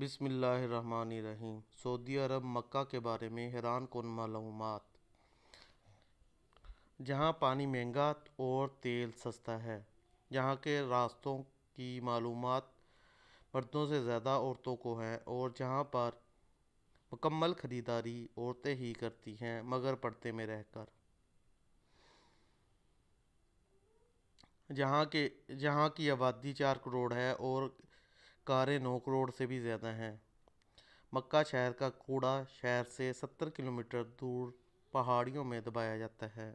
बिसमीम सऊदी अरब मक्का के बारे में हैरान कन मालूम जहाँ पानी महंगा और तेल सस्ता है जहाँ के रास्तों की मालूम मर्दों से ज़्यादा औरतों को हैं और जहाँ पर मुकम्मल ख़रीदारी औरतें ही करती हैं मगर पड़ते में रहकर जहाँ के जहाँ की आबादी चार करोड़ है और कारें नौ करोड़ से भी ज़्यादा हैं मक्का शहर का कूड़ा शहर से सत्तर किलोमीटर दूर पहाड़ियों में दबाया जाता है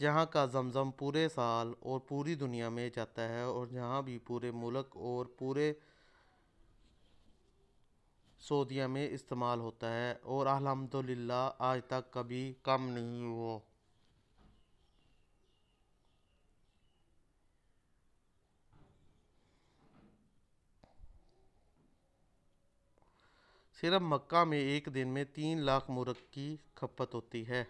जहाँ का जमज़म पूरे साल और पूरी दुनिया में जाता है और जहाँ भी पूरे मुल्क और पूरे सऊदिया में इस्तेमाल होता है और अलहमदिल्ला आज तक कभी कम नहीं हुआ सिर्फ मक्का में एक दिन में तीन लाख मुर्ग की खपत होती है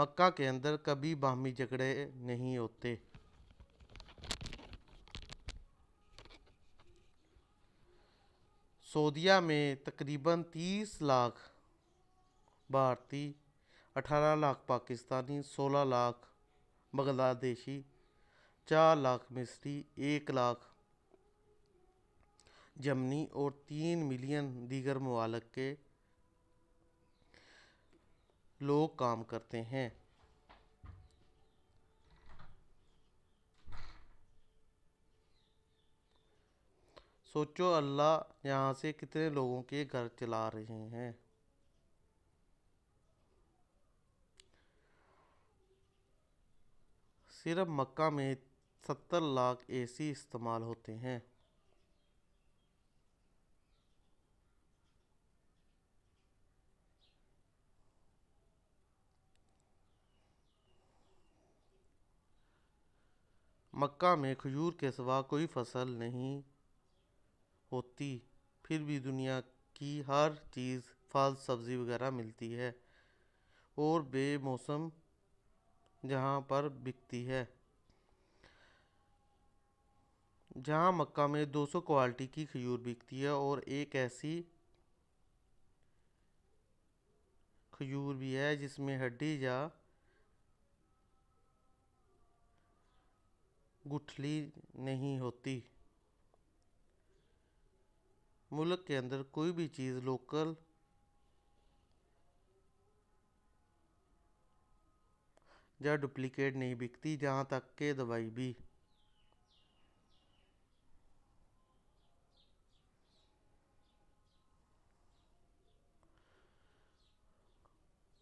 मक्का के अंदर कभी बाहमी झगड़े नहीं होते सऊदिया में तकरीबन 30 लाख भारतीय 18 लाख पाकिस्तानी 16 लाख बांग्लादेशी 4 लाख मिस्री 1 लाख जमनी और तीन मिलियन दीगर ममालक के लोग काम करते हैं सोचो अल्लाह यहाँ से कितने लोगों के घर चला रहे हैं सिर्फ मक्का में सत्तर लाख एसी इस्तेमाल होते हैं मक्का में खजूर के सिवा कोई फसल नहीं होती फिर भी दुनिया की हर चीज़ फल सब्ज़ी वगैरह मिलती है और बेमौसम जहाँ पर बिकती है जहाँ मक्का में 200 क्वालिटी की खजूर बिकती है और एक ऐसी खजूर भी है जिसमें हड्डी या गुठली नहीं होती मुल्क के अंदर कोई भी चीज़ लोकल या डुप्लीकेट नहीं बिकती जहाँ तक के दवाई भी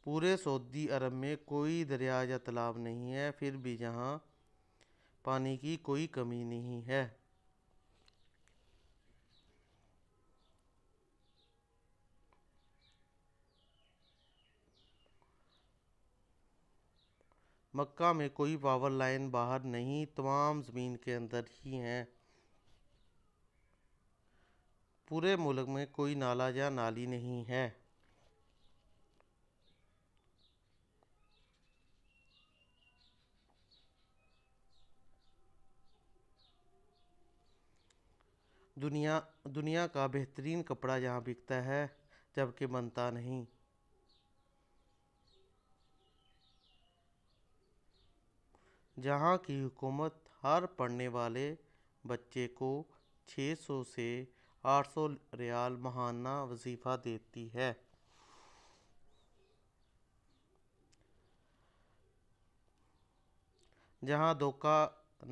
पूरे सऊदी अरब में कोई दरिया या तालाब नहीं है फिर भी जहाँ पानी की कोई कमी नहीं है मक्का में कोई पावर लाइन बाहर नहीं तमाम ज़मीन के अंदर ही हैं पूरे मुल्क में कोई नाला या नाली नहीं है दुनिया दुनिया का बेहतरीन कपड़ा यहाँ बिकता है जबकि बनता नहीं जहाँ की हुकूमत हर पढ़ने वाले बच्चे को 600 से 800 रियाल महाना वजीफ़ा देती है जहाँ धोखा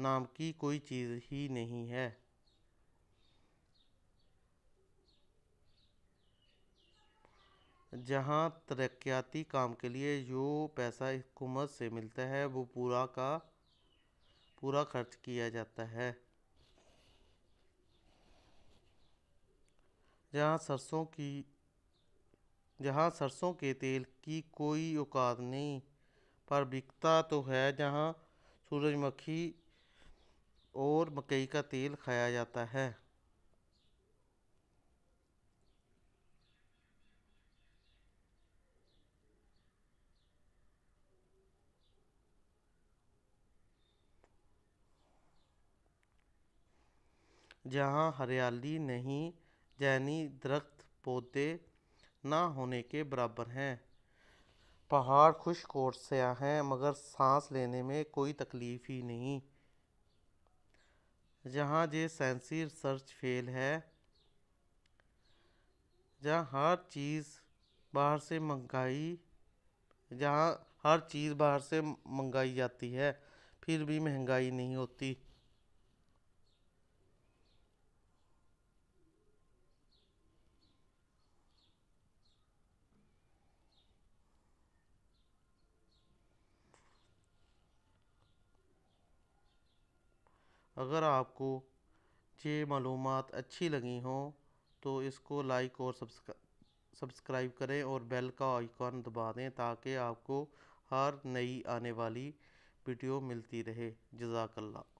नाम की कोई चीज़ ही नहीं है जहाँ तरक्याती काम के लिए जो पैसा हुकूमत से मिलता है वो पूरा का पूरा खर्च किया जाता है जहाँ सरसों की जहाँ सरसों के तेल की कोई औकात नहीं पर बिकता तो है जहाँ सूरजमुखी और मकई का तेल खाया जाता है जहाँ हरियाली नहीं जैनी दरख़्त पौधे ना होने के बराबर हैं पहाड़ खुश्क और हैं मगर सांस लेने में कोई तकलीफ़ ही नहीं जहाँ जे साइंसी रिसर्च फेल है जहाँ हर चीज़ बाहर से मंगाई जहाँ हर चीज़ बाहर से मंगाई जाती है फिर भी महंगाई नहीं होती अगर आपको ये मालूम अच्छी लगी हों तो इसको लाइक और सब्सक्राइब करें और बेल का आइकॉन दबा दें ताकि आपको हर नई आने वाली वीडियो मिलती रहे जजाकल्ला